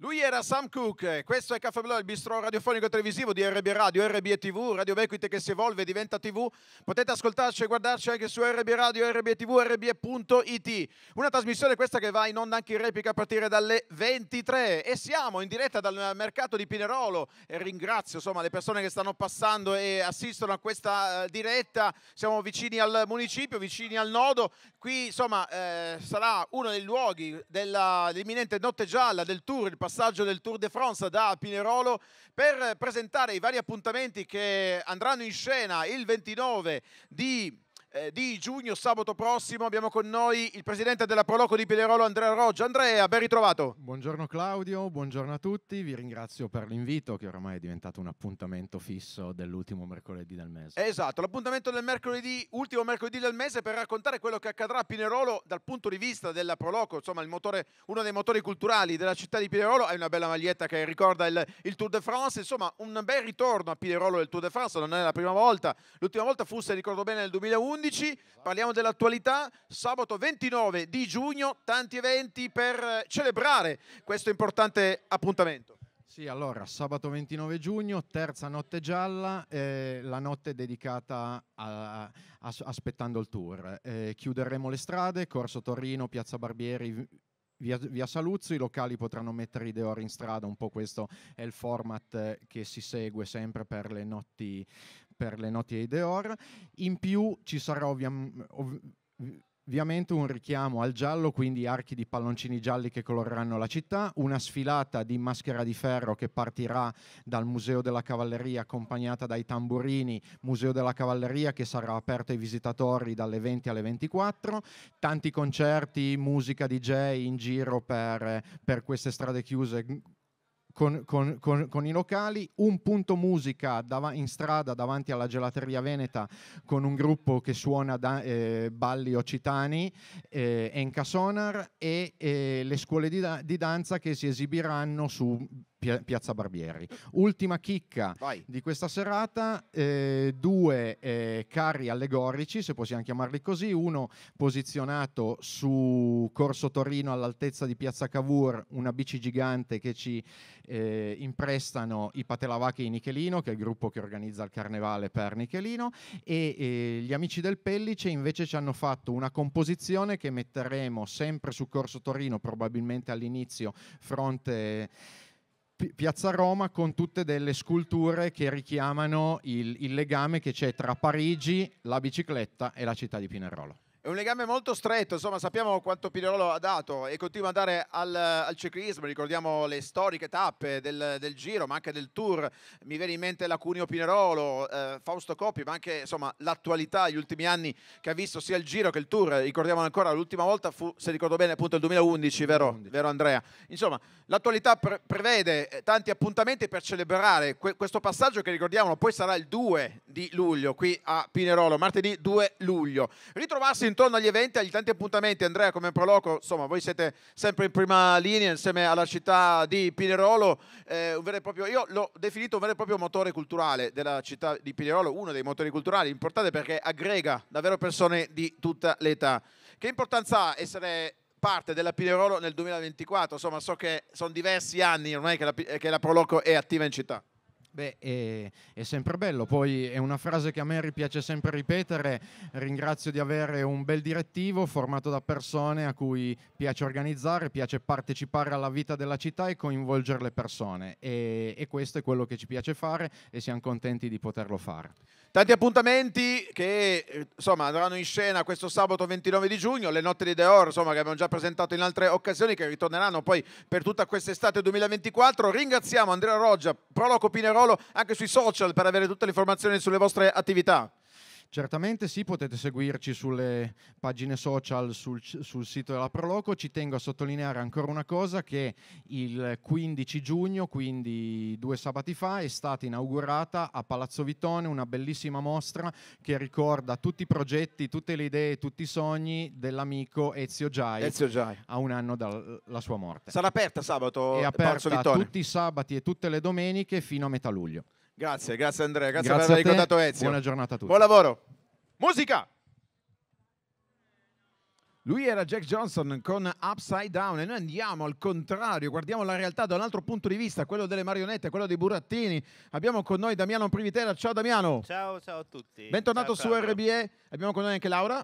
Lui era Sam Cook, questo è Caffè Blu, il bistro radiofonico televisivo di RB Radio, RB e TV, Radio Vequite che si evolve e diventa TV. Potete ascoltarci e guardarci anche su RB Radio, RB TV, RB.it. Una trasmissione questa che va in onda anche in replica a partire dalle 23 e siamo in diretta dal mercato di Pinerolo. E ringrazio insomma, le persone che stanno passando e assistono a questa eh, diretta. Siamo vicini al municipio, vicini al nodo. Qui insomma eh, sarà uno dei luoghi dell'imminente notte gialla del tour, il passaggio del Tour de France da Pinerolo per presentare i vari appuntamenti che andranno in scena il 29 di eh, di giugno, sabato prossimo. Abbiamo con noi il presidente della Proloco di Pinerolo, Andrea Roggia. Andrea, ben ritrovato. Buongiorno Claudio, buongiorno a tutti. Vi ringrazio per l'invito che oramai è diventato un appuntamento fisso dell'ultimo mercoledì del mese. Esatto, l'appuntamento del mercoledì, ultimo mercoledì del mese per raccontare quello che accadrà a Pinerolo dal punto di vista della Proloco, insomma motore, uno dei motori culturali della città di Pinerolo. Hai una bella maglietta che ricorda il, il Tour de France, insomma un bel ritorno a Pinerolo del Tour de France, non è la prima volta. L'ultima volta fu, se ricordo bene, nel 2011. 11, parliamo dell'attualità, sabato 29 di giugno, tanti eventi per eh, celebrare questo importante appuntamento. Sì, allora, sabato 29 giugno, terza notte gialla, eh, la notte dedicata a, a, aspettando il tour. Eh, chiuderemo le strade, Corso Torino, Piazza Barbieri, Via, via, Saluzzo, i locali potranno mettere i deori in strada, un po' questo è il format eh, che si segue sempre per le notti per le notti dei Deor. In più ci sarà ovviamente... Ov- Ovviamente un richiamo al giallo, quindi archi di palloncini gialli che coloreranno la città, una sfilata di maschera di ferro che partirà dal Museo della Cavalleria accompagnata dai tamburini, Museo della Cavalleria che sarà aperto ai visitatori dalle 20 alle 24, tanti concerti, musica DJ in giro per, per queste strade chiuse con, con, con, con, i locali, un punto musica dav- in strada davanti alla gelateria Veneta con un gruppo che suona da, eh, balli occitani, eh, Enca Sonar e eh, le scuole di, da- di danza che si esibiranno su Piazza Barbieri. Ultima chicca Vai. di questa serata, eh, due eh, carri allegorici, se possiamo chiamarli così, uno posizionato su Corso Torino all'altezza di Piazza Cavour, una bici gigante che ci eh, imprestano i Patelavacchi di Nichelino, che è il gruppo che organizza il carnevale per Nichelino, e eh, gli amici del Pellice invece ci hanno fatto una composizione che metteremo sempre su Corso Torino, probabilmente all'inizio fronte Piazza Roma con tutte delle sculture che richiamano il, il legame che c'è tra Parigi, la bicicletta e la città di Pinerolo. È un legame molto stretto, insomma sappiamo quanto Pinerolo ha dato e continua a dare al, al ciclismo, ricordiamo le storiche tappe del, del, Giro ma anche del Tour, mi viene in mente l'Acunio Pinerolo, eh, Fausto Coppi ma anche insomma l'attualità, gli ultimi anni che ha visto sia il Giro che il Tour, ricordiamo ancora l'ultima volta fu se ricordo bene appunto il 2011, vero, vero Andrea? Insomma l'attualità pre prevede eh, tanti appuntamenti per celebrare que questo passaggio che ricordiamo poi sarà il 2 di luglio qui a Pinerolo, martedì 2 luglio. Ritrovarsi in intorno agli eventi, agli tanti appuntamenti, Andrea come Proloco, insomma voi siete sempre in prima linea insieme alla città di Pinerolo, eh, un vero e proprio, io l'ho definito un vero e proprio motore culturale della città di Pinerolo, uno dei motori culturali importanti perché aggrega davvero persone di tutta l'età. Che importanza ha essere parte della Pinerolo nel 2024? Insomma so che sono diversi anni ormai che la, che la Proloco è attiva in città. Beh, è, è, sempre bello, poi è una frase che a me piace sempre ripetere, ringrazio di avere un bel direttivo formato da persone a cui piace organizzare, piace partecipare alla vita della città e coinvolgere le persone e, e questo è quello che ci piace fare e siamo contenti di poterlo fare. Tanti appuntamenti che eh, insomma, andranno in scena questo sabato 29 di giugno, le notte di Deor insomma, che abbiamo già presentato in altre occasioni che ritorneranno poi per tutta quest'estate 2024. Ringraziamo Andrea Roggia, Proloco Pinerolo anche sui social per avere tutte le informazioni sulle vostre attività. Certamente sì, potete seguirci sulle pagine social, sul, sul, sito della Proloco. Ci tengo a sottolineare ancora una cosa che il 15 giugno, quindi due sabati fa, è stata inaugurata a Palazzo Vitone una bellissima mostra che ricorda tutti i progetti, tutte le idee, tutti i sogni dell'amico Ezio Giai, Ezio Giai. a un anno dalla sua morte. Sarà aperta sabato? È aperta Palazzo Vitone. tutti i sabati e tutte le domeniche fino a metà luglio. Grazie, grazie Andrea, grazie, grazie per aver ricordato Ezio. Buona giornata a tutti. Buon lavoro. Musica! Lui era Jack Johnson con Upside Down e noi andiamo al contrario, guardiamo la realtà da un altro punto di vista, quello delle marionette, quello dei burattini. Abbiamo con noi Damiano Privitera, ciao Damiano. Ciao, ciao a tutti. Bentornato ciao, su ciao. RBE, abbiamo con noi anche Laura.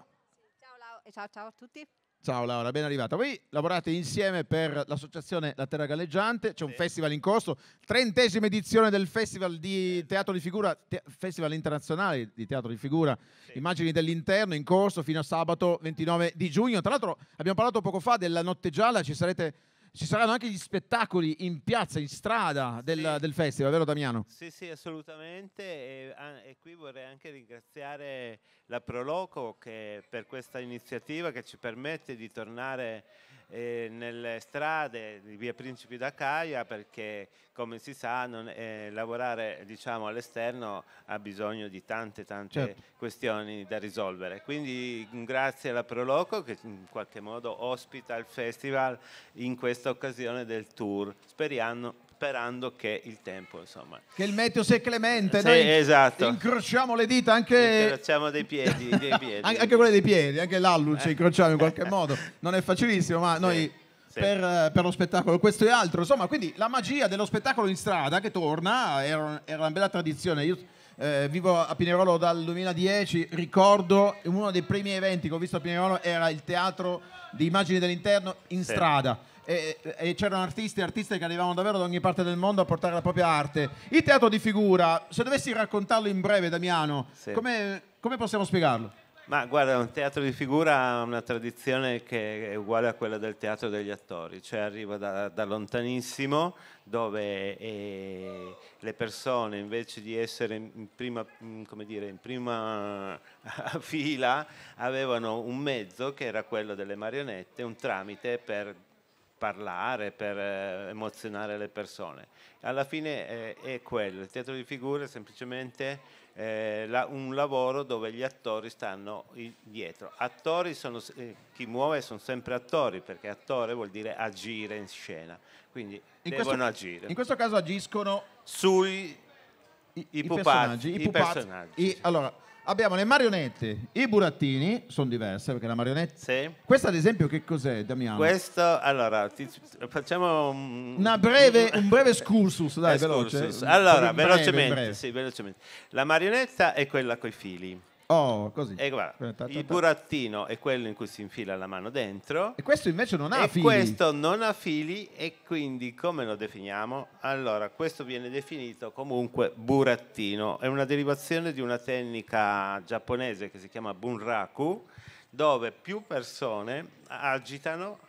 Ciao, ciao, ciao a tutti. Ciao Laura, ben arrivata. Voi lavorate insieme per l'associazione La Terra Galleggiante, c'è un sì. festival in corso, trentesima edizione del Festival di Teatro di Figura, te Festival internazionale di Teatro di Figura, sì. immagini dell'interno in corso fino a sabato 29 di giugno. Tra l'altro abbiamo parlato poco fa della notte gialla, ci sarete ci saranno anche gli spettacoli in piazza, in strada del, sì. del festival, vero Damiano? Sì, sì, assolutamente. E, e, qui vorrei anche ringraziare la Proloco che, per questa iniziativa che ci permette di tornare eh, nelle strade di via Principi d'Acaia perché come si sa non, eh, lavorare diciamo, all'esterno ha bisogno di tante tante certo. questioni da risolvere. Quindi grazie alla Proloco che in qualche modo ospita il festival in questa occasione del tour. Speriamo sperando che il tempo, insomma... Che il meteo sia clemente, sì, noi esatto. incrociamo le dita anche... Incrociamo dei piedi, dei piedi. anche quelle dei piedi, anche l'alluce eh. incrociamo in qualche modo. Non è facilissimo, ma sì. noi... Sì. Per, per, lo spettacolo, questo e altro. Insomma, quindi la magia dello spettacolo in strada che torna era, era una bella tradizione. Io eh, vivo a Pinerolo dal 2010, ricordo uno dei primi eventi che ho visto a Pinerolo era il teatro di immagini dell'interno in sì. strada e, e c'erano artisti e artiste che arrivavano davvero da ogni parte del mondo a portare la propria arte. Il teatro di figura, se dovessi raccontarlo in breve, Damiano, sì. come, come possiamo spiegarlo? Ma guarda, un teatro di figura ha una tradizione che è uguale a quella del teatro degli attori, cioè arriva da, da lontanissimo dove eh, le persone invece di essere in prima, mm, dire, in prima fila avevano un mezzo che era quello delle marionette, un tramite per parlare, per eh, emozionare le persone. Alla fine eh, è quello, il teatro di figure è semplicemente eh, la, un lavoro dove gli attori stanno dietro. Attori sono, eh, chi muove sono sempre attori, perché attore vuol dire agire in scena, quindi in devono questo, agire. In questo caso agiscono sui i, i, pupazzi, personaggi, i pupazzi, personaggi. Sì. Allora, Abbiamo le marionette, i burattini, sono diverse perché la marionetta... Sì. Questa ad esempio che cos'è Damiano? Questo, allora, ti, facciamo un... Una breve, un breve excursus, dai, veloce. Allora, breve, velocemente, sì, velocemente. La marionetta è quella coi fili. Oh, così. E guarda, eh, il burattino è quello in cui si infila la mano dentro. E questo invece non ha e fili. Questo non ha fili e quindi come lo definiamo? Allora, questo viene definito comunque burattino. È una derivazione di una tecnica giapponese che si chiama bunraku, dove più persone agitano,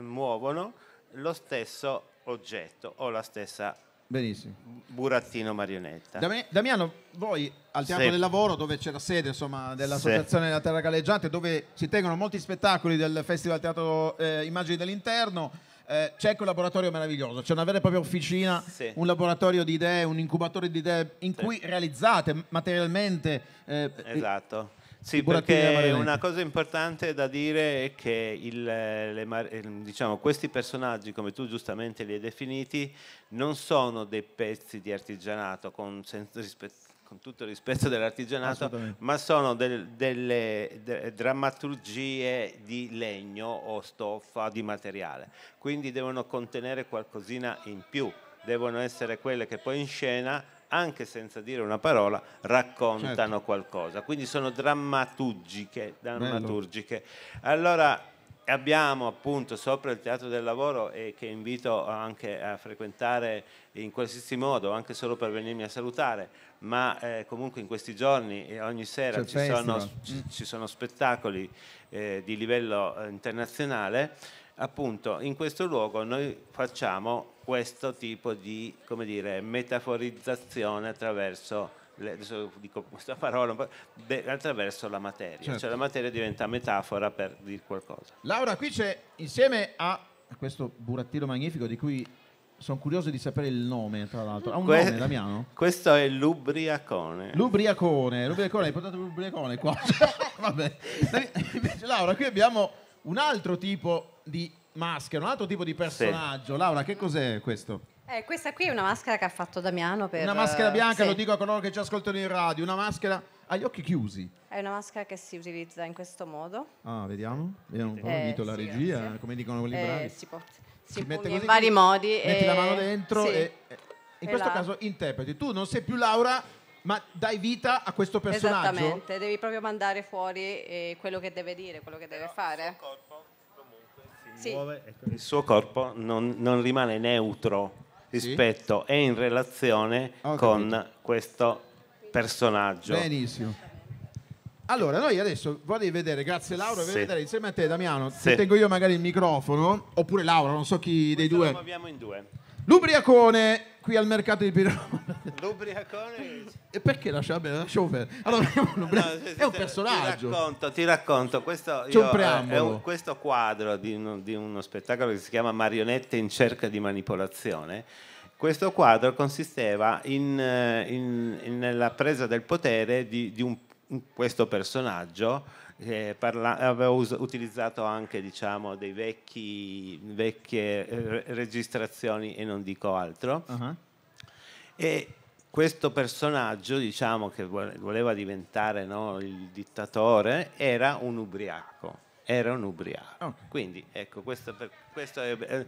muovono lo stesso oggetto o la stessa Benissimo. Burattino Marionetta. Damiano, voi al Teatro Se- del Lavoro, dove c'è la sede insomma, dell'Associazione della Terra Galleggiante, dove si tengono molti spettacoli del Festival Teatro eh, Immagini dell'Interno, eh, c'è quel laboratorio meraviglioso, c'è una vera e propria officina, Sì. un laboratorio di idee, un incubatore di idee in Sì. cui realizzate materialmente eh, eh Esatto. Sì, perché una cosa importante da dire è che il, le, eh, diciamo, questi personaggi, come tu giustamente li hai definiti, non sono dei pezzi di artigianato con, con tutto il rispetto dell'artigianato, ma sono del, delle de, drammaturgie di legno o stoffa, di materiale. Quindi devono contenere qualcosina in più, devono essere quelle che poi in scena anche senza dire una parola, raccontano certo. qualcosa. Quindi sono drammaturgiche. drammaturgiche. Allora abbiamo appunto sopra il teatro del lavoro e che invito anche a frequentare in qualsiasi modo, anche solo per venirmi a salutare, ma eh, comunque in questi giorni e ogni sera ci sono, ci, ci sono, spettacoli eh, di livello eh, internazionale appunto in questo luogo noi facciamo questo tipo di dire, metaforizzazione attraverso le, dico questa parola attraverso la materia cioè, certo. cioè la materia diventa metafora per dire qualcosa Laura qui c'è insieme a questo burattino magnifico di cui sono curioso di sapere il nome, tra l'altro. Ha un que- nome, Damiano? Questo è l'ubriacone. L'ubriacone, l'ubriacone, hai portato l'ubriacone qua. Vabbè. Invece, Laura, qui abbiamo un altro tipo di maschera, un altro tipo di personaggio. Sì. Laura, che cos'è questo? Eh, questa qui è una maschera che ha fatto Damiano per... Una maschera bianca, eh, sì. lo dico a coloro che ci ascoltano in radio, una maschera agli occhi chiusi. È una maschera che si utilizza in questo modo. Ah, vediamo, vediamo un po', eh, invito la sì, regia, grazie. come dicono quelli eh, bravi. Si, può, si, si mette in così, vari modi. Metti e... la eh, mano dentro sì. e, e, in e questo la... caso interpreti. Tu non sei più Laura, ma dai vita a questo personaggio. Esattamente, devi proprio mandare fuori eh, quello che deve dire, quello che deve Però fare. Sono sì. muove. Ecco. Il suo corpo non, non rimane neutro rispetto sì. e in relazione ah, okay. con questo personaggio. Benissimo. Allora, noi adesso vorrei vedere, grazie Laura, vorrei sì. vedere insieme a te Damiano, se tengo io magari il microfono, oppure Laura, non so chi Questo dei due. Lo muoviamo in due. L'ubriacone qui al mercato di Piromano. L'ubriacone. E perché lascia bene? Lasciamo perdere. Allora, no, è un personaggio. Ti racconto, ti racconto. Questo, io, eh, è un, questo quadro di, un, di uno spettacolo che si chiama Marionette in cerca di manipolazione. Questo quadro consisteva in, eh, in, in, nella presa del potere di, di un, questo personaggio eh, parla- avevo us- utilizzato anche diciamo, dei vecchi, vecchie eh, registrazioni e non dico altro. Uh-huh. E questo personaggio, diciamo, che voleva diventare no, il dittatore, era un ubriaco. Era un ubriaco. Okay. Quindi, ecco, questo, per, questo è, eh,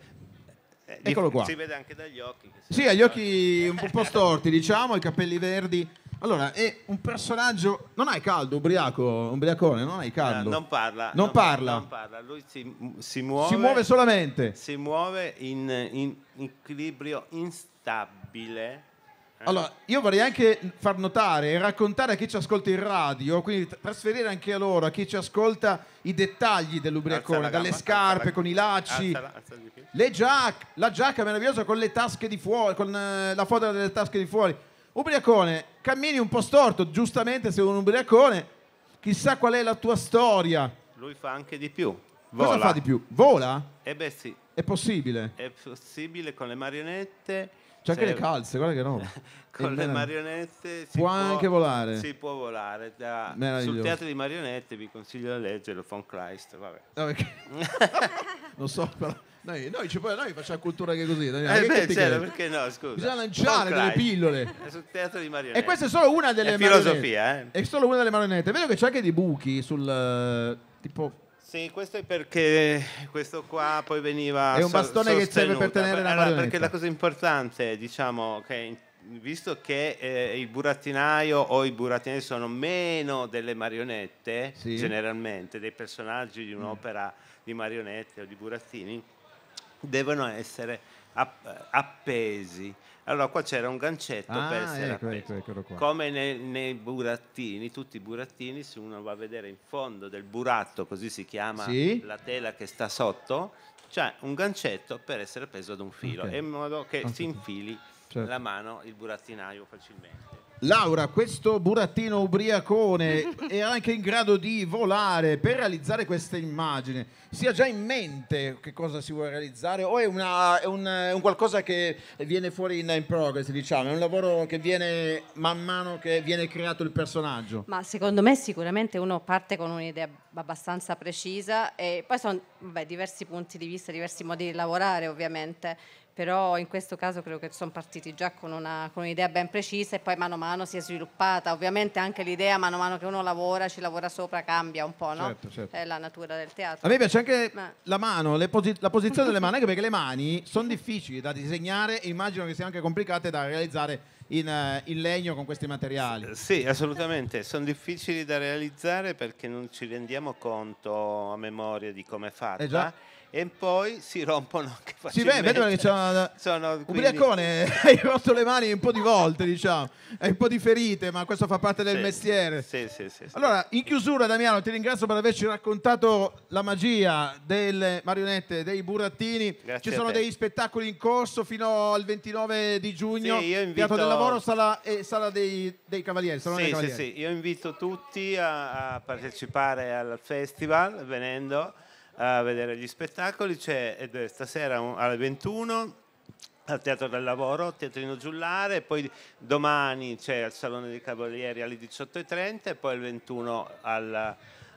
Eccolo qua. Si vede anche dagli occhi. Sì, ha gli occhi un po' storti, diciamo, i capelli verdi allora, è un personaggio. Non hai caldo, ubriaco, ubriacone, non hai caldo. No, eh, non parla. Non, non parla. Non parla, lui si, si, muove. Si muove solamente. Si muove in, in equilibrio instabile. Eh? Allora, io vorrei anche far notare e raccontare a chi ci ascolta in radio, quindi trasferire anche a loro, a chi ci ascolta, i dettagli dell'ubriacone, dalle scarpe la... con i lacci, alza la, alza la, giac- la giacca meravigliosa con le tasche di fuori, con eh, la fodera delle tasche di fuori. Ubriacone, cammini un po' storto, giustamente sei un ubriacone, chissà qual è la tua storia. Lui fa anche di più. Vola. Cosa fa di più? Vola? Eh beh sì. È possibile? È possibile con le marionette. C'è anche cioè, le calze, guarda che no. con le marionette si può, può anche volare. Si può volare. Da, sul teatro di marionette vi consiglio la leggere, lo von Christ, vabbè. non so però noi, noi, ci, noi facciamo cultura anche così. Daniele, eh beh, certo, perché no, scusa. Bisogna lanciare delle pillole. È sul teatro di marionette. E questa è solo una delle è filosofia, eh. È solo una delle marionette. Vedo che c'è anche dei buchi sul... Eh, tipo... Sì, questo è perché questo qua poi veniva È un bastone sostenuto. che serve per tenere la allora, Perché la cosa importante, diciamo, che visto che eh, il burattinaio o i burattinai sono meno delle marionette, sì. generalmente, dei personaggi di un'opera di marionette o di burattini, devono essere app- appesi. Allora qua c'era un gancetto ah, per essere ecco, ecco, appeso. Ecco, ecco Come nei, nei, burattini, tutti i burattini, se uno va a vedere in fondo del buratto, così si chiama sì? la tela che sta sotto, c'è un gancetto per essere appeso ad un filo, okay. in modo che Anzi, si infili certo. la mano il burattinaio facilmente. Laura, questo burattino ubriacone è anche in grado di volare per realizzare questa immagine. Si ha già in mente che cosa si vuole realizzare o è, una, è, un, è un, qualcosa che viene fuori in, in, progress, diciamo, è un lavoro che viene man mano che viene creato il personaggio? Ma secondo me sicuramente uno parte con un'idea abbastanza precisa e poi sono vabbè, diversi punti di vista, diversi modi di lavorare ovviamente però in questo caso credo che sono partiti già con, una, con, un'idea ben precisa e poi mano a mano si è sviluppata. Ovviamente anche l'idea mano a mano che uno lavora, ci lavora sopra, cambia un po', no? Certo, certo. È la natura del teatro. A me piace anche Ma... la mano, posi- la posizione delle mani, anche perché le mani sono difficili da disegnare e immagino che siano anche complicate da realizzare. In, eh, in legno con questi materiali. Sì, assolutamente, sono difficili da realizzare perché non ci rendiamo conto a memoria di come è fatta. Eh e poi si rompono anche facilmente. Sì, beh, vedo che sono, sono quindi... ubriacone, hai rotto le mani un po' di volte, diciamo, hai un po' di ferite, ma questo fa parte del sì, mestiere. Sì, sì, sì, sì, Allora, in chiusura Damiano, ti ringrazio per averci raccontato la magia delle marionette, dei burattini. Grazie Ci sono dei spettacoli in corso fino al 29 di giugno. Sì, io invito... Teatro del Lavoro, Sala, eh, sala dei, dei, Cavalieri. Sì, dei Cavalieri. sì, sì, io invito tutti a, a partecipare al festival venendo a vedere gli spettacoli. C'è stasera alle 21 al Teatro del Lavoro, Teatrino Giullare, poi domani c'è al Salone dei Cavalieri alle 18.30 e poi il 21 al,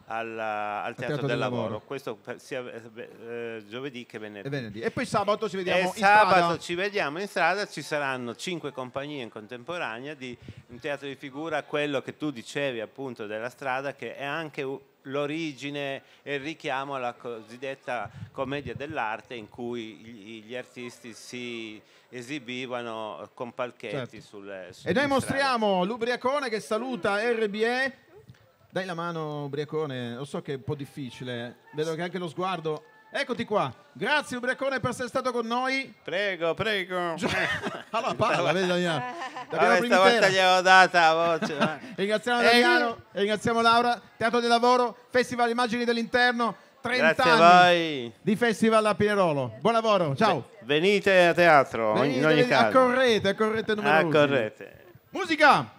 al, al Teatro, Teatro, del, Lavoro. Lavoro. Questo sia eh, eh, giovedì che venerdì. E, venerdì. e, poi sabato ci vediamo e in sabato strada. ci vediamo in strada, ci saranno cinque compagnie in contemporanea di un teatro di figura, quello che tu dicevi appunto della strada, che è anche l'origine e il richiamo alla cosiddetta commedia dell'arte in cui gli artisti si esibivano con palchetti certo. sulle, sulle, E noi mostriamo l'ubriacone che saluta RBE. Dai la mano, ubriacone, lo so che è un po' difficile, vedo che anche lo sguardo... Eccoti qua, grazie Ubrecone per essere stato con noi. Prego, prego. Gio- allora parla, vedi Damiano. Damiano Vabbè, stavolta gli avevo data la voce. ma- Ringraziamo Damiano, ringraziamo Laura, Teatro del Lavoro, Festival Immagini dell'Interno, 30 Grazie anni di Festival a Pinerolo. Buon lavoro, ciao. Venite a teatro, in ogni caso. accorrete, accorrete numero Accorrete. Musica!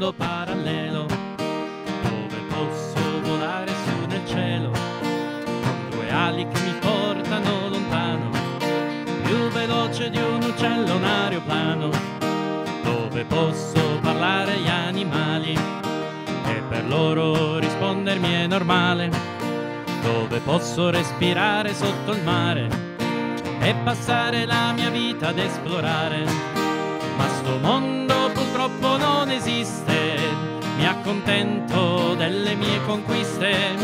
mondo parallelo dove posso volare su nel cielo con due ali che mi portano lontano più veloce di un uccello un aeroplano dove posso parlare agli animali e per loro rispondermi è normale dove posso respirare sotto il mare e passare la mia vita ad esplorare ma sto mondo non esiste, mi accontento delle mie conquiste,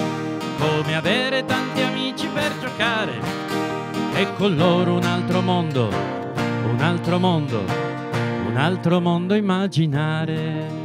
come avere tanti amici per giocare e con loro un altro mondo, un altro mondo, un altro mondo immaginare.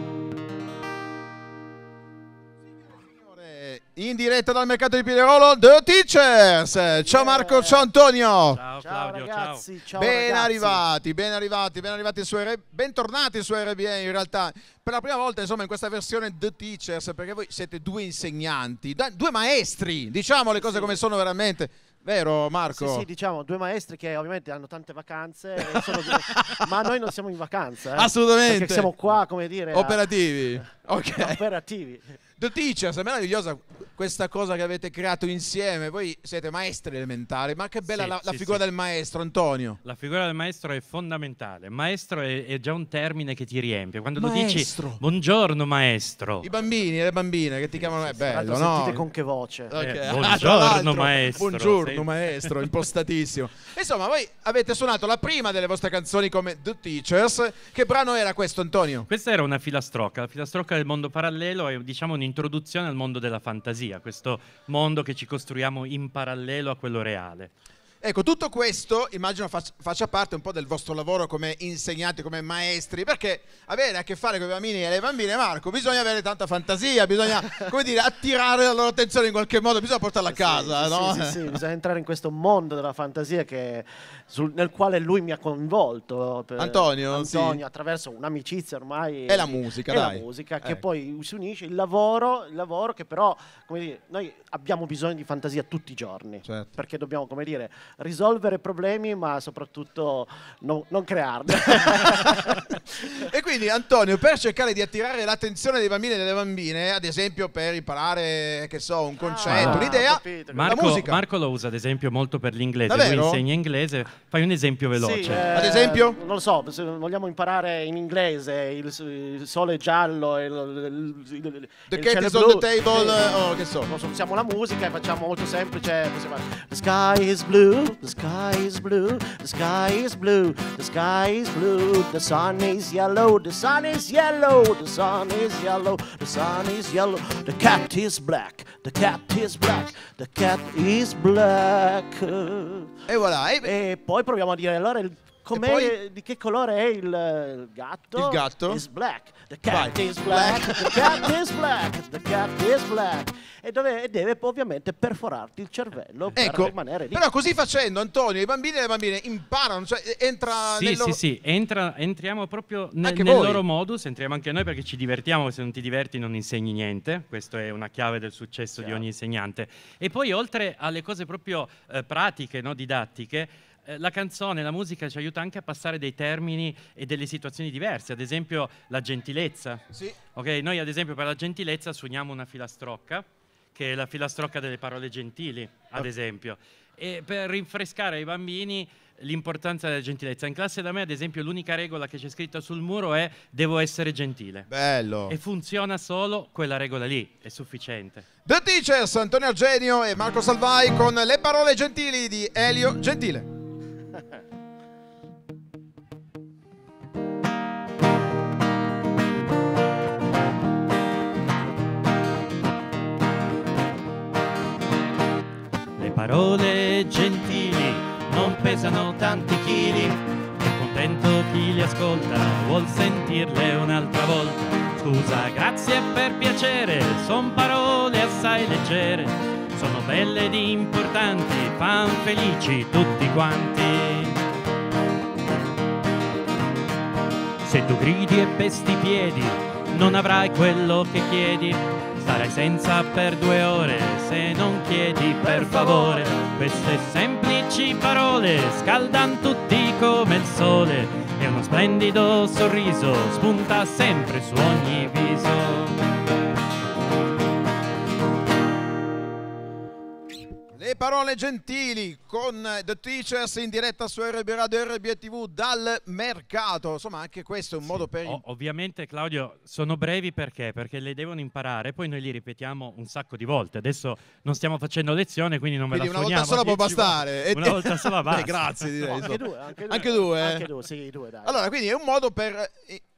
in diretta dal mercato di Pinerolo The Teachers. Ciao Marco, ciao Antonio. Ciao Claudio, ciao. Ragazzi, ciao ben ragazzi. arrivati, ben arrivati, ben arrivati su R... bentornati su RBA in realtà. Per la prima volta, insomma, in questa versione The Teachers, perché voi siete due insegnanti, due maestri, diciamo le cose sì. come sono veramente. Vero Marco? Sì, sì, diciamo, due maestri che ovviamente hanno tante vacanze, due... ma noi non siamo in vacanza. Eh? Assolutamente. Perché siamo qua, come dire... Operativi. A... ok. Operativi. The Teachers, è meravigliosa questa cosa che avete creato insieme. Voi siete maestri elementari, ma che bella sì, la, la figura sì. del maestro, Antonio. La figura del maestro è fondamentale. Maestro è, è già un termine che ti riempie. Quando maestro. tu dici buongiorno maestro. I bambini e le bambine che ti chiamano è bello, no? Sentite con che voce. Okay. Eh, buongiorno maestro. Buongiorno maestro, impostatissimo. Insomma, voi avete suonato la prima delle vostre canzoni come The Teachers. Che brano era questo, Antonio? Questa era una filastrocca, la filastrocca del mondo parallelo è diciamo un introduzione al mondo della fantasia, questo mondo che ci costruiamo in parallelo a quello reale. Ecco, tutto questo immagino faccia parte un po' del vostro lavoro come insegnanti, come maestri, perché avere a che fare con i bambini e le bambine, Marco, bisogna avere tanta fantasia, bisogna, come dire, attirare la loro attenzione in qualche modo, bisogna portarla a casa, sì, no? Sì, sì, sì, bisogna entrare in questo mondo della fantasia che, sul, nel quale lui mi ha coinvolto. Per, Antonio, Antonio sì. attraverso un'amicizia ormai. È la musica, è dai. la musica, ecco. che eh. poi si unisce, il lavoro, il lavoro che però, come dire, noi abbiamo bisogno di fantasia tutti i giorni, certo. perché dobbiamo, come dire risolvere problemi, ma soprattutto no, non crearne. e quindi Antonio, per cercare di attirare l'attenzione dei bambini e delle bambine, ad esempio per imparare, che so, un ah. concetto, ah, un'idea, capito, Marco, Marco, lo usa ad esempio molto per l'inglese, Davvero? lui insegna inglese, fai un esempio veloce. Sì, eh, ad esempio? Non lo so, se vogliamo imparare in inglese il, il sole giallo e il, il, il, The il cat is on the table, eh, oh, che so. Usiamo la musica e facciamo molto semplice, The sky is blue the sky is blue, the sky is blue, the sky is blue, the sun is yellow, the sun is yellow, the sun is yellow, the sun is yellow, the cat is black, the cat is black, the cat is black. E voilà, e, e poi proviamo a dire allora il poi... di che colore è eh, il gatto? Il gatto? Is black. The cat Vai. is black. black. The cat is black. The cat is black. E, dove, e deve ovviamente perforarti il cervello per ecco, rimanere lì. Però così facendo, Antonio, i bambini e le bambine imparano, cioè entra Sì, sì, loro... sì, entra, entriamo proprio nel, nel loro modus, entriamo anche noi perché ci divertiamo, se non ti diverti non insegni niente. Questa è una chiave del successo Chiaro. di ogni insegnante. E poi oltre alle cose proprio eh, pratiche, no, didattiche, eh, la canzone, la musica ci aiuta anche a passare dei termini e delle situazioni diverse, ad esempio la gentilezza. Sì. Ok, noi ad esempio per la gentilezza suoniamo una filastrocca, che è la filastrocca delle parole gentili, ad esempio. E per rinfrescare ai bambini l'importanza della gentilezza. In classe da me, ad esempio, l'unica regola che c'è scritta sul muro è devo essere gentile. Bello. E funziona solo quella regola lì, è sufficiente. The Teachers, Antonio Argenio e Marco Salvai con le parole gentili di Elio Gentile. Le parole gentili non pesano tanti chili, è contento chi li ascolta, vuol sentirle un'altra volta. Scusa, grazie per piacere, son parole assai leggere, sono belle ed importanti, fan felici tutti quanti. Se tu gridi e pesti i piedi, non avrai quello che chiedi. Starai senza per due ore se non chiedi per favore. Queste semplici parole scaldan tutti come il sole e uno splendido sorriso spunta sempre su ogni viso. parole gentili con The Teachers in diretta su RB Radio RB TV dal mercato. Insomma, anche questo è un sì, modo per. Ov ovviamente, Claudio, sono brevi perché? Perché le devono imparare, poi noi li ripetiamo un sacco di volte. Adesso non stiamo facendo lezione, quindi non me quindi la sogniamo. Una volta sola può bastare. Una volta sola basta. Beh, grazie, direi. No, anche, due, anche, due, eh. anche due sì, due, dai. Allora, quindi è un modo per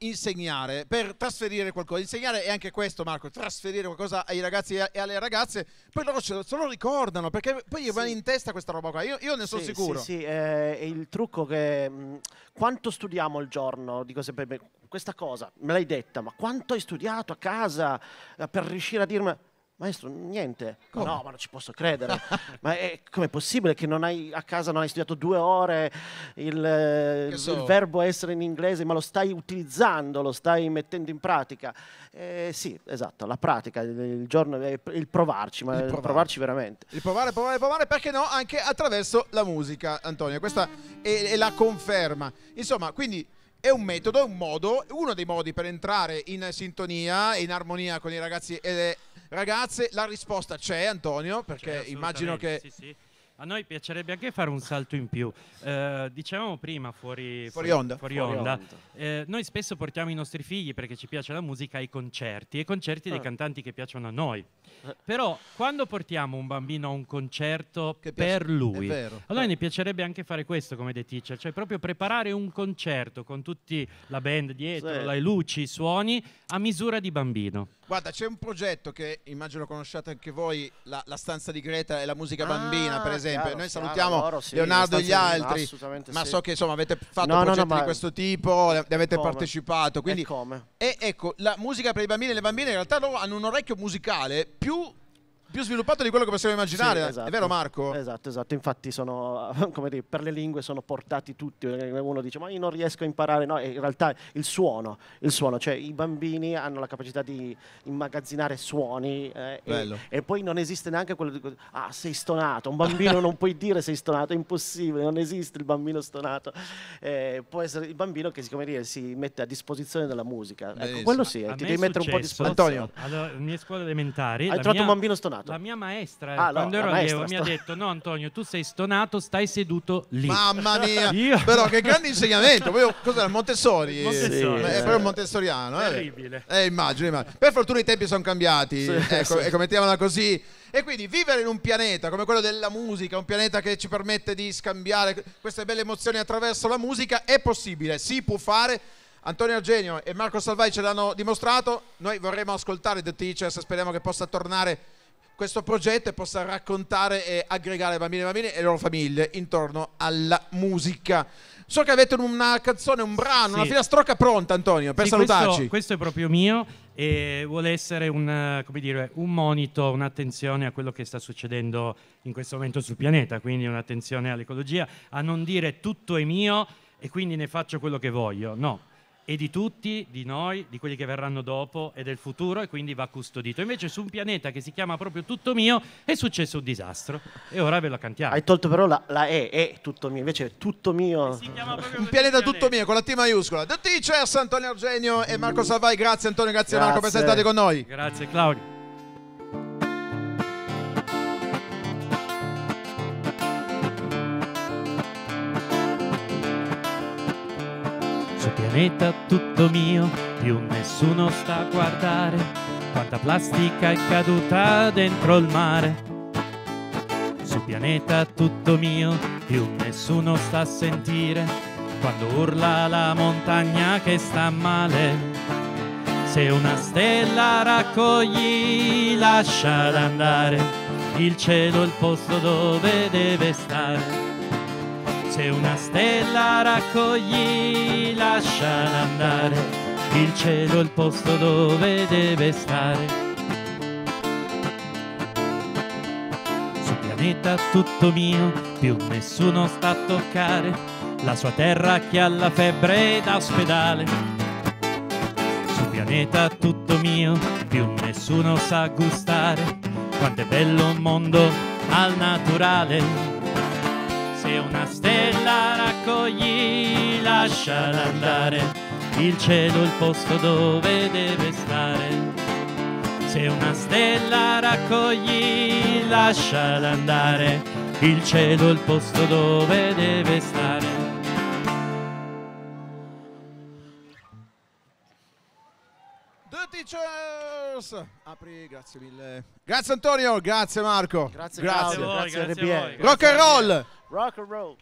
insegnare, per trasferire qualcosa. Insegnare è anche questo, Marco, trasferire qualcosa ai ragazzi e alle ragazze, poi loro se lo ricordano, perché poi gli va in testa questa roba qua, io, io ne sono sì, sicuro. Sì, sì, eh, il trucco che... Mh, mm, quanto studiamo il giorno? Dico sempre, questa cosa me l'hai detta, ma quanto hai studiato a casa eh, per riuscire a dirmi maestro, niente. Come? No, ma non ci posso credere. ma è, com'è possibile che non hai, a casa non hai studiato due ore il, eh, so. il, verbo essere in inglese, ma lo stai utilizzando, lo stai mettendo in pratica? Eh, sì, esatto, la pratica, il, giorno, eh, il provarci, ma il provare. provarci veramente. Il provare, provare, provare, perché no? Anche attraverso la musica, Antonio. Questa è, è la conferma. Insomma, quindi è un metodo, è un modo, uno dei modi per entrare in sintonia e in armonia con i ragazzi e le ragazze. La risposta c'è, Antonio, perché immagino che... Sì, sì a noi piacerebbe anche fare un salto in più. Eh, dicevamo prima, fuori, fuori, onda, fuori onda, onda. Eh, noi spesso portiamo i nostri figli, perché ci piace la musica, ai concerti, ai concerti ah. dei eh. cantanti che piacciono a noi. Eh. Però quando portiamo un bambino a un concerto che per lui, allora mi eh. piacerebbe anche fare questo come dei teacher, cioè proprio preparare un concerto con tutti la band dietro, sì. le luci, i suoni, a misura di bambino. Guarda, c'è un progetto che immagino conosciate anche voi, la, la stanza di Greta e la musica ah, bambina, per esempio sempre. Chiaro, Noi salutiamo chiaro, loro, sì, Leonardo e gli altri, ma sì. so che insomma avete fatto no, progetti no, no, di questo tipo, ne avete come? partecipato. Quindi... E come? E ecco, la musica per i bambini e le bambine in realtà loro hanno un orecchio musicale più più sviluppato di quello che possiamo immaginare, sì, esatto. è vero Marco? Esatto, esatto, infatti sono, come dire, per le lingue sono portati tutti, uno dice ma io non riesco a imparare, no, in realtà il suono, il suono, cioè i bambini hanno la capacità di immagazzinare suoni eh, e, e, poi non esiste neanche quello di, ah sei stonato, un bambino non puoi dire sei stonato, è impossibile, non esiste il bambino stonato, eh, può essere il bambino che come dire, si mette a disposizione della musica, ecco, quello sì, eh, ti devi mettere un po' di spazio. Antonio, alla mia scuola elementare... Hai trovato mia... un bambino stonato? stonato? La mia maestra, eh, ah, quando no, ero allievo, mi ha detto: No, Antonio, tu sei stonato, stai seduto lì. Mamma mia, Io... però che grande insegnamento! cos'era? Montessori, Montessori. Eh, sì, eh, è proprio montessoriano. Terribile. Eh, eh immagino, immagino, Per fortuna i tempi sono cambiati, sì, ecco, sì. ecco, mettiamola così. E quindi vivere in un pianeta come quello della musica, un pianeta che ci permette di scambiare queste belle emozioni attraverso la musica, è possibile, si può fare. Antonio Argenio e Marco Salvai ce l'hanno dimostrato. Noi vorremmo ascoltare The Teachers, speriamo che possa tornare questo progetto e possa raccontare e aggregare bambini e bambine e le loro famiglie intorno alla musica. So che avete una canzone, un brano, sì. una filastrocca pronta, Antonio, per sì, salutarci. Questo, questo, è proprio mio e vuole essere un, eh, dire, un monito, un'attenzione a quello che sta succedendo in questo momento sul pianeta, quindi un'attenzione all'ecologia, a non dire tutto è mio e quindi ne faccio quello che voglio. No, e di tutti, di noi, di quelli che verranno dopo e del futuro e quindi va custodito. Invece su un pianeta che si chiama proprio Tutto Mio è successo un disastro e ora ve lo cantiamo. Hai tolto però la, la E, è Tutto Mio, invece è Tutto Mio. Si chiama proprio un pianeta, Tutto Mio con la T maiuscola. The Teachers, Antonio Argenio e Marco mm. Savai, grazie Antonio, grazie, grazie. Marco per essere stati con noi. Grazie Claudio. pianeta tutto mio, più nessuno sta a guardare quanta plastica è caduta dentro il mare. Sul pianeta tutto mio, più nessuno sta a sentire quando urla la montagna che sta male. Se una stella raccogli, lasciala andare, il cielo è il posto dove deve stare c'è una stella raccogli, lasciala andare, il cielo il posto dove deve stare. Sul pianeta tutto mio, più nessuno sta a toccare, la sua terra che ha la febbre da ospedale. Sul pianeta tutto mio, più nessuno sa gustare, quanto è bello un mondo al naturale se una stella raccogli, lasciala andare, il cielo è il posto dove deve stare. Se una stella raccogli, lasciala andare, il cielo è il posto dove deve stare. The Teachers! Apri, grazie mille. Grazie Antonio, grazie Marco. Grazie, grazie, grazie, voi, grazie, grazie Rock and roll! Rock and roll!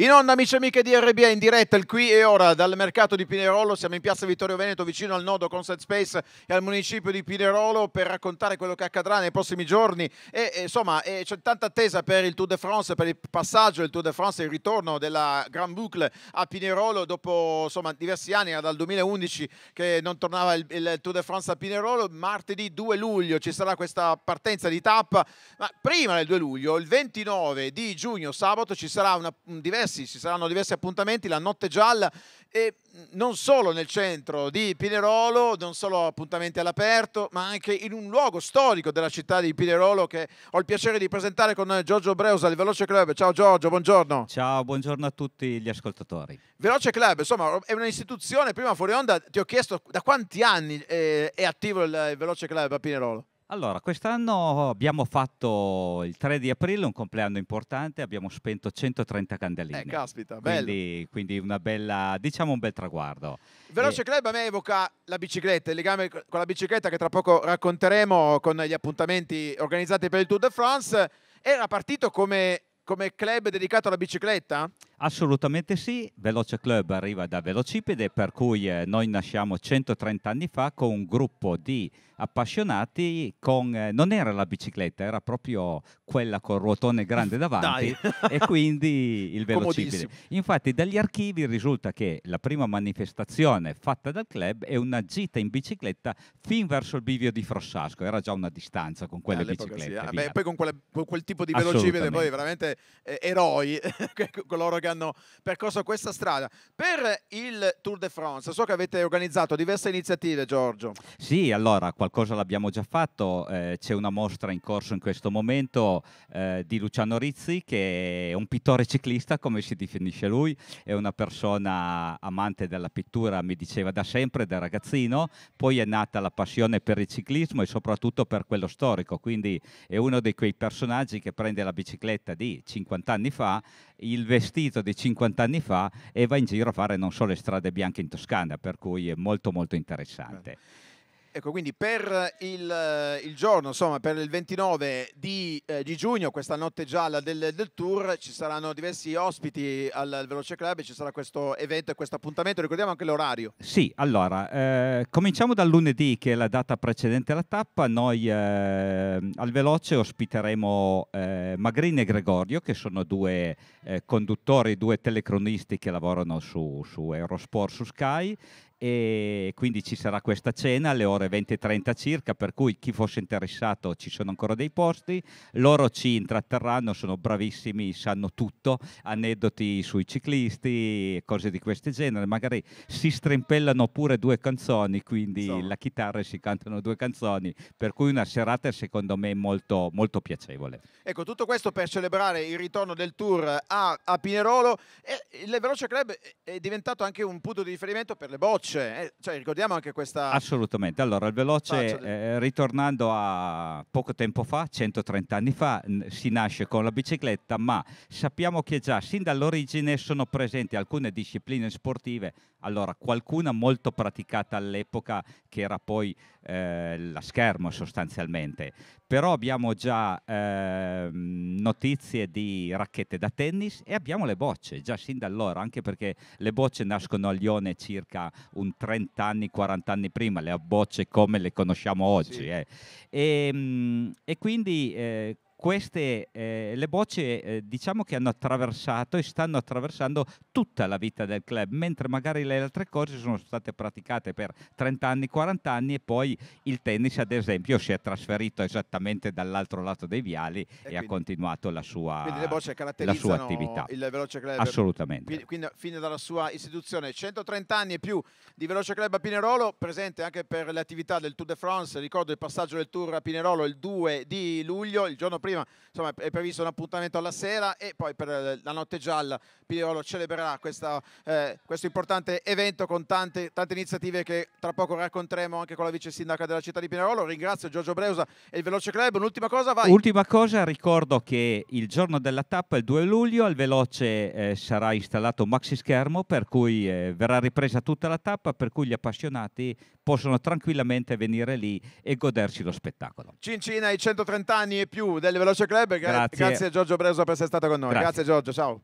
In onda amici e amiche di RBA in diretta il qui e ora dal mercato di Pinerolo, siamo in piazza Vittorio Veneto vicino al nodo Concept Space e al municipio di Pinerolo per raccontare quello che accadrà nei prossimi giorni e, insomma e c'è tanta attesa per il Tour de France, per il passaggio del Tour de France e il ritorno della Grand Boucle a Pinerolo dopo insomma diversi anni, dal 2011 che non tornava il, il Tour de France a Pinerolo, martedì 2 luglio ci sarà questa partenza di tappa, ma prima del 2 luglio, il 29 di giugno sabato ci sarà una, un diverso diversi, ci saranno diversi appuntamenti, la notte gialla e non solo nel centro di Pinerolo, non solo appuntamenti all'aperto, ma anche in un luogo storico della città di Pinerolo che ho il piacere di presentare con Giorgio Breusa del Veloce Club. Ciao Giorgio, buongiorno. Ciao, buongiorno a tutti gli ascoltatori. Veloce Club, insomma, è un'istituzione, prima fuori onda ti ho chiesto da quanti anni eh, è attivo il Veloce Club a Pinerolo? Allora, quest'anno abbiamo fatto il 3 di aprile un compleanno importante, abbiamo spento 130 candeline. Eh, caspita, bello. Quindi, quindi una bella, diciamo un bel traguardo. Veloce e... Club a me evoca la bicicletta, il legame con la bicicletta che tra poco racconteremo con gli appuntamenti organizzati per il Tour de France. Era partito come, come club dedicato alla bicicletta? Assolutamente sì, Veloce Club arriva da Velocipede, per cui eh, noi nasciamo 130 anni fa con un gruppo di appassionati con, eh, non era la bicicletta, era proprio quella col ruotone grande davanti e quindi il Velocipede. Infatti dagli archivi risulta che la prima manifestazione fatta dal club è una gita in bicicletta fin verso il bivio di Frossasco, era già una distanza con quelle eh, biciclette. Sì. Ah, beh, poi con, quella, con, quel tipo di Velocipede poi veramente eh, eroi, coloro che hanno percorso questa strada. Per il Tour de France, so che avete organizzato diverse iniziative, Giorgio. Sì, allora qualcosa l'abbiamo già fatto, eh, c'è una mostra in corso in questo momento eh, di Luciano Rizzi che è un pittore ciclista, come si definisce lui, è una persona amante della pittura, mi diceva da sempre, da ragazzino, poi è nata la passione per il ciclismo e soprattutto per quello storico, quindi è uno di quei personaggi che prende la bicicletta di 50 anni fa, il vestito ragazzo di 50 anni fa e va in giro a fare non solo le strade bianche in Toscana, per cui è molto molto interessante. Beh. Ecco, quindi per il, il, giorno, insomma, per il 29 di, eh, di giugno, questa notte gialla del, del, tour, ci saranno diversi ospiti al, al Veloce Club e ci sarà questo evento e questo appuntamento. Ricordiamo anche l'orario. Sì, allora, eh, cominciamo dal lunedì, che è la data precedente alla tappa. Noi eh, al Veloce ospiteremo eh, Magrin e Gregorio, che sono due eh, conduttori, due telecronisti che lavorano su, su Eurosport, su Sky e quindi ci sarà questa cena alle ore 20.30 circa, per cui chi fosse interessato ci sono ancora dei posti, loro ci intratterranno, sono bravissimi, sanno tutto, aneddoti sui ciclisti, cose di questo genere, magari si strimpellano pure due canzoni, quindi so. la chitarra e si cantano due canzoni, per cui una serata secondo me molto, molto piacevole. Ecco, tutto questo per celebrare il ritorno del tour a, a Pinerolo e il Veloce Club è diventato anche un punto di riferimento per le bocce veloce, eh, cioè, ricordiamo anche questa... Assolutamente, allora il veloce, eh, ritornando a poco tempo fa, 130 anni fa, si nasce con la bicicletta, ma sappiamo che già sin dall'origine sono presenti alcune discipline sportive, allora qualcuna molto praticata all'epoca che era poi eh, la schermo sostanzialmente. Però abbiamo già eh, notizie di racchette da tennis e abbiamo le bocce, già sin da allora, anche perché le bocce nascono a Lione circa un 30 anni, 40 anni prima, le bocce come le conosciamo oggi. Sì. Eh. E, ehm, e, quindi eh, queste eh, le bocce eh, diciamo che hanno attraversato e stanno attraversando tutta la vita del club, mentre magari le altre cose sono state praticate per 30 anni, 40 anni e poi il tennis ad esempio si è trasferito esattamente dall'altro lato dei viali e, e quindi, ha continuato la sua, le bocce la sua attività. Il veloce club. Assolutamente. Quindi, quindi fine dalla sua istituzione, 130 anni e più di veloce club a Pinerolo, presente anche per le attività del Tour de France, ricordo il passaggio del Tour a Pinerolo il 2 di luglio, il giorno prima prima, insomma è previsto un appuntamento alla sera e poi per eh, la notte gialla Pirolo celebrerà questa, eh, questo importante evento con tante, tante, iniziative che tra poco racconteremo anche con la vice sindaca della città di Pinerolo. Ringrazio Giorgio Breusa e il Veloce Club. Un'ultima cosa, vai. Ultima cosa, ricordo che il giorno della tappa, il 2 luglio, al Veloce eh, sarà installato un maxi schermo per cui eh, verrà ripresa tutta la tappa, per cui gli appassionati possono tranquillamente venire lì e godersi lo spettacolo. Cincina i 130 anni e più delle del Veloce Club. Grazie. grazie a Giorgio Breso per essere stato con noi. Grazie, grazie Giorgio, ciao.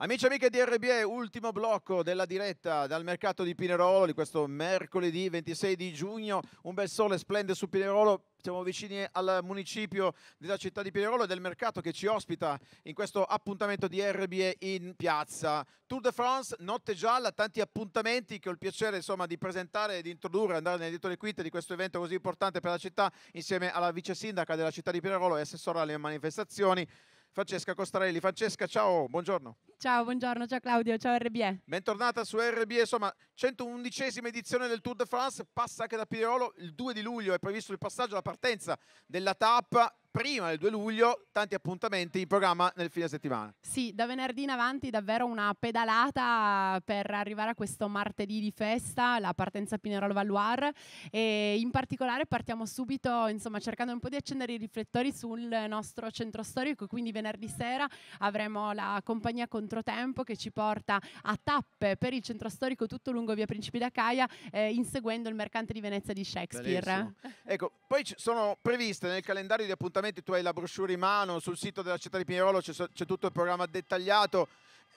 Amici e amiche di RBE, ultimo blocco della diretta dal mercato di Pinerolo di questo mercoledì 26 di giugno. Un bel sole splende su Pinerolo siamo vicini al municipio della città di Pinerolo e del mercato che ci ospita in questo appuntamento di RBE in piazza. Tour de France, notte gialla, tanti appuntamenti che ho il piacere insomma, di presentare e di introdurre, andare nel dietro le quinte di questo evento così importante per la città insieme alla vice sindaca della città di Pinerolo e assessora alle manifestazioni. Francesca Costarelli. Francesca, ciao, buongiorno. Ciao, buongiorno, ciao Claudio, ciao RBE. Bentornata su RBE, insomma, 111esima edizione del Tour de France, passa anche da Pirolo, il 2 di luglio è previsto il passaggio, la partenza della tappa, prima del 2 luglio tanti appuntamenti in programma nel fine settimana. Sì, da venerdì in avanti davvero una pedalata per arrivare a questo martedì di festa, la partenza Pinerolo Valloir e in particolare partiamo subito, insomma, cercando un po' di accendere i riflettori sul nostro centro storico, quindi venerdì sera avremo la compagnia Controtempo che ci porta a tappe per il centro storico tutto lungo via Principi da eh, inseguendo il mercante di Venezia di Shakespeare. Bellissimo. Ecco, poi ci sono previste nel calendario di appuntamenti sicuramente tu hai la brochure in mano, sul sito della città di Pinerolo c'è tutto il programma dettagliato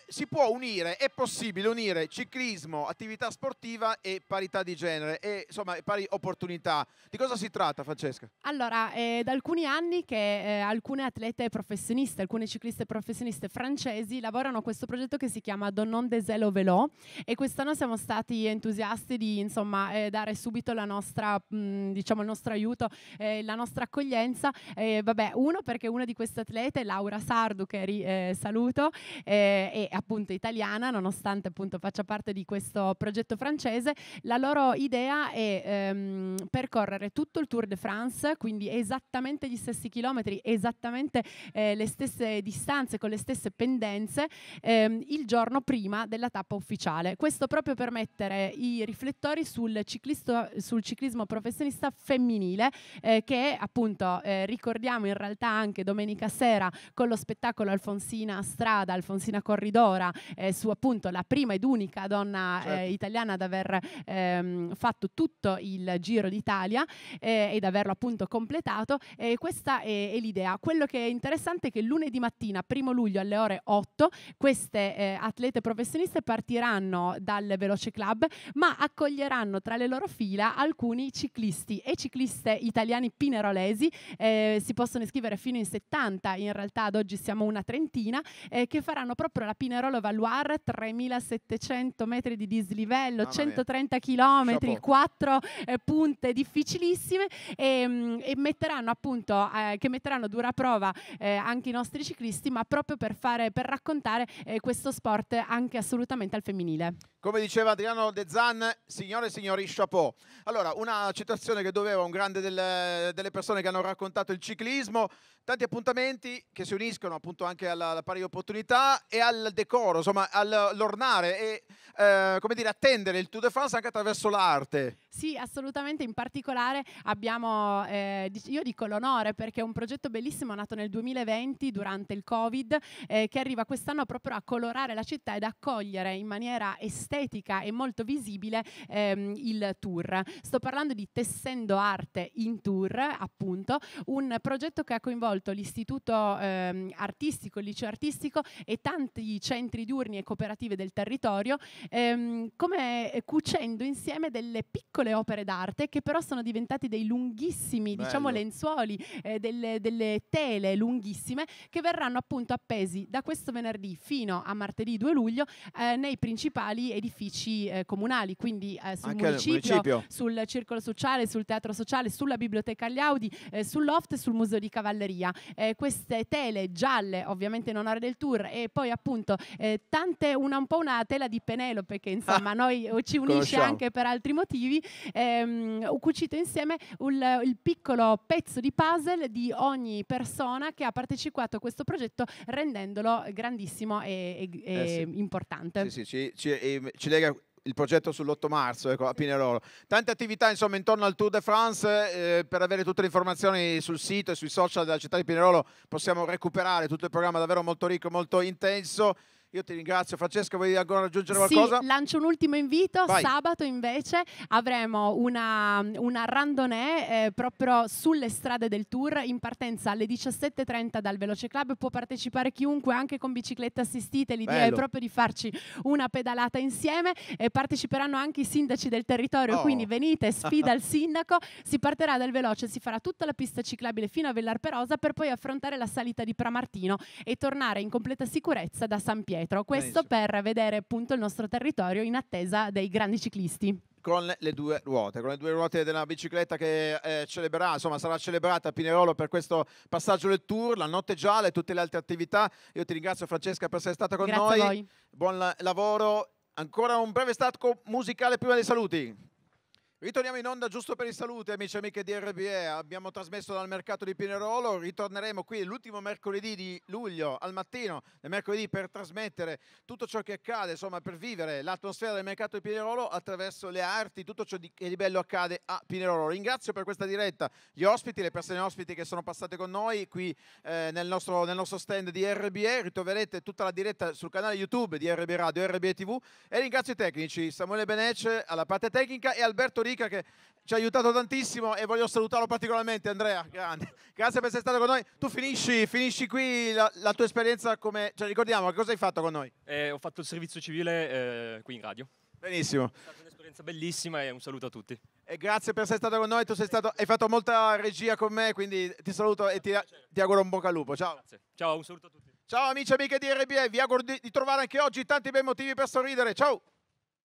si può unire, è possibile unire ciclismo, attività sportiva e parità di genere e insomma pari opportunità. Di cosa si tratta Francesca? Allora, è da alcuni anni che eh, alcune atlete professioniste, alcune cicliste professioniste francesi lavorano a questo progetto che si chiama Donnon des Elo Velo e quest'anno siamo stati entusiasti di insomma eh, dare subito nostra, mh, mm, diciamo, il nostro aiuto, eh, la nostra accoglienza. vabbè, uno perché una di queste atlete, Laura Sardu, che ri, eh, saluto, eh, è appunto italiana, nonostante appunto faccia parte di questo progetto francese, la loro idea è ehm, percorrere tutto il Tour de France, quindi esattamente gli stessi chilometri, esattamente eh, le stesse distanze, con le stesse pendenze, ehm, il giorno prima della tappa ufficiale. Questo proprio per mettere i riflettori sul, ciclisto, sul ciclismo professionista femminile, eh, che appunto eh, ricordiamo in realtà anche domenica sera con lo spettacolo Alfonsina Strada, Alfonsina Corridore, ancora eh, su appunto la prima ed unica donna eh, certo. eh, italiana ad aver ehm, fatto tutto il Giro d'Italia eh, ed averlo appunto completato. Eh, questa è, è l'idea. Quello che è interessante è che lunedì mattina, primo luglio alle ore 8, queste eh, atlete professioniste partiranno dal Veloce Club, ma accoglieranno tra le loro fila alcuni ciclisti e cicliste italiani pinerolesi. Eh, si possono iscrivere fino in 70, in realtà ad oggi siamo una trentina, che faranno proprio la pinerolesi Pinerolo Valoir, 3700 metri di dislivello, Mamma 130 mia. km, 4 eh, punte difficilissime e, mm, e metteranno appunto, eh, che metteranno dura prova eh, anche i nostri ciclisti, ma proprio per, fare, per raccontare eh, questo sport anche assolutamente al femminile. Come diceva Adriano De Zan, signore e signori, chapeau. Allora, una citazione che doveva un grande del, delle persone che hanno raccontato il ciclismo, tanti appuntamenti che si uniscono appunto anche alla, alla pari opportunità e al decorso decoro, insomma, all'ornare e eh, come dire, attendere il Tour de France anche attraverso l'arte. Sì, assolutamente, in particolare abbiamo, eh, io dico l'onore perché è un progetto bellissimo nato nel 2020 durante il Covid eh, che arriva quest'anno proprio a colorare la città ed accogliere in maniera estetica e molto visibile ehm, il tour. Sto parlando di Tessendo Arte in Tour, appunto, un progetto che ha coinvolto l'istituto ehm, artistico, il liceo artistico e tanti centri diurni e cooperative del territorio, ehm, come cucendo insieme delle piccole opere d'arte che però sono diventate dei lunghissimi, Bello. diciamo, lenzuoli, eh, delle, delle, tele lunghissime che verranno appunto appesi da questo venerdì fino a martedì 2 luglio eh, nei principali edifici eh, comunali, quindi eh, sul municipio, municipio, sul circolo sociale, sul teatro sociale, sulla biblioteca agli Audi, eh, sul loft e sul museo di cavalleria. Eh, queste tele gialle, ovviamente in onore del tour, e poi appunto eh, tante una, un po' una tela di Penelope che insomma ah, noi ci unisce anche per altri motivi, ehm, ho cucito insieme il, il piccolo pezzo di puzzle di ogni persona che ha partecipato a questo progetto rendendolo grandissimo e, e, eh, sì. importante. Sì, sì, ci, ci, ehm, ci lega il progetto sull'8 marzo ecco, a Pinerolo. Tante attività insomma, intorno al Tour de France, eh, per avere tutte le informazioni sul sito e sui social della città di Pinerolo possiamo recuperare tutto il programma davvero molto ricco, molto intenso. Io ti ringrazio. Francesca, vuoi ancora aggiungere qualcosa? Sì, lancio un ultimo invito. Vai. Sabato invece avremo una, una randonnée eh, proprio sulle strade del tour in partenza alle 17.30 dal Veloce Club. Può partecipare chiunque anche con biciclette assistite. L'idea Bello. è proprio di farci una pedalata insieme e parteciperanno anche i sindaci del territorio. Oh. Quindi venite, sfida il sindaco. Si partirà dal Veloce, si farà tutta la pista ciclabile fino a Vellarperosa per poi affrontare la salita di Pramartino e tornare in completa sicurezza da San Pietro indietro. Questo Benissimo. per vedere appunto il nostro territorio in attesa dei grandi ciclisti con le due ruote, con le due ruote della bicicletta che eh, celebrerà, insomma sarà celebrata a Pinerolo per questo passaggio del tour, la notte gialla e tutte le altre attività. Io ti ringrazio Francesca per essere stata con Grazie noi. Buon lavoro. Ancora un breve stacco musicale prima dei saluti. Ritorniamo in onda giusto per i saluti amici e amiche di RBE, abbiamo trasmesso dal mercato di Pinerolo, ritorneremo qui l'ultimo mercoledì di luglio al mattino, del mercoledì per trasmettere tutto ciò che accade, insomma per vivere l'atmosfera del mercato di Pinerolo attraverso le arti, tutto ciò che di bello accade a Pinerolo. Ringrazio per questa diretta gli ospiti, le persone ospiti che sono passate con noi qui eh, nel, nostro, nel, nostro, stand di RBE, ritroverete tutta la diretta sul canale YouTube di RB Radio, RBE TV e ringrazio i tecnici Samuele Benece alla parte tecnica e Alberto Rizzi Rica che ci ha aiutato tantissimo e voglio salutarlo particolarmente Andrea, grande. grazie per essere stato con noi. Tu finisci, finisci qui la, la, tua esperienza come, cioè ricordiamo, cosa hai fatto con noi? Eh, ho fatto il servizio civile eh, qui in radio. Benissimo. È stata un'esperienza bellissima e un saluto a tutti. E grazie per essere stato con noi, tu stato, hai fatto molta regia con me, quindi ti saluto e ti, ti auguro un bocca al lupo. Ciao. Grazie. Ciao, un saluto a tutti. Ciao amici e amiche di RBA, vi auguro di, di trovare anche oggi tanti bei motivi per sorridere. Ciao!